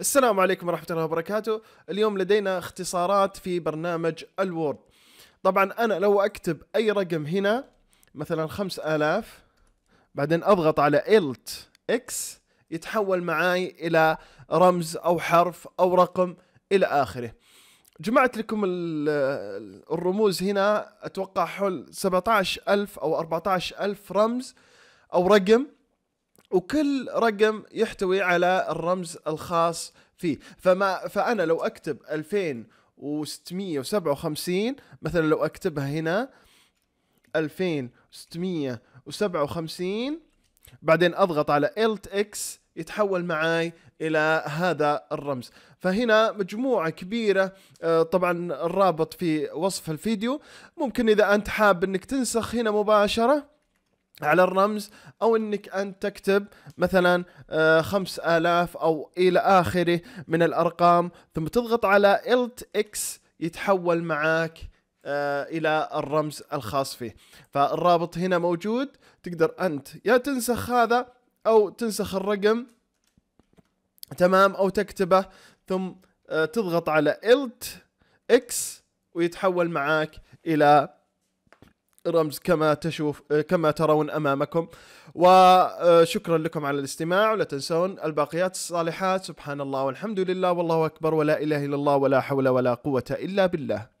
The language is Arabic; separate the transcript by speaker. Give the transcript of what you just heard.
Speaker 1: السلام عليكم ورحمه الله وبركاته اليوم لدينا اختصارات في برنامج الوورد طبعا انا لو اكتب اي رقم هنا مثلا 5000 بعدين اضغط على الت اكس يتحول معاي الى رمز او حرف او رقم الى اخره جمعت لكم الرموز هنا اتوقع حول 17000 او 14000 رمز او رقم وكل رقم يحتوي على الرمز الخاص فيه فما فانا لو اكتب 2657 مثلا لو اكتبها هنا 2657 بعدين اضغط على الت اكس يتحول معاي الى هذا الرمز فهنا مجموعه كبيره آه، طبعا الرابط في وصف الفيديو ممكن اذا انت حاب انك تنسخ هنا مباشره على الرمز او انك انت تكتب مثلا آه، خمس آلاف او الى اخره من الارقام ثم تضغط على الت اكس يتحول معاك آه، الى الرمز الخاص فيه فالرابط هنا موجود تقدر انت يا تنسخ هذا او تنسخ الرقم تمام او تكتبه ثم آه، تضغط على الت اكس ويتحول معاك الى رمز كما تشوف كما ترون امامكم وشكرا لكم على الاستماع ولا تنسون الباقيات الصالحات سبحان الله والحمد لله والله اكبر ولا اله الا الله ولا حول ولا قوه الا بالله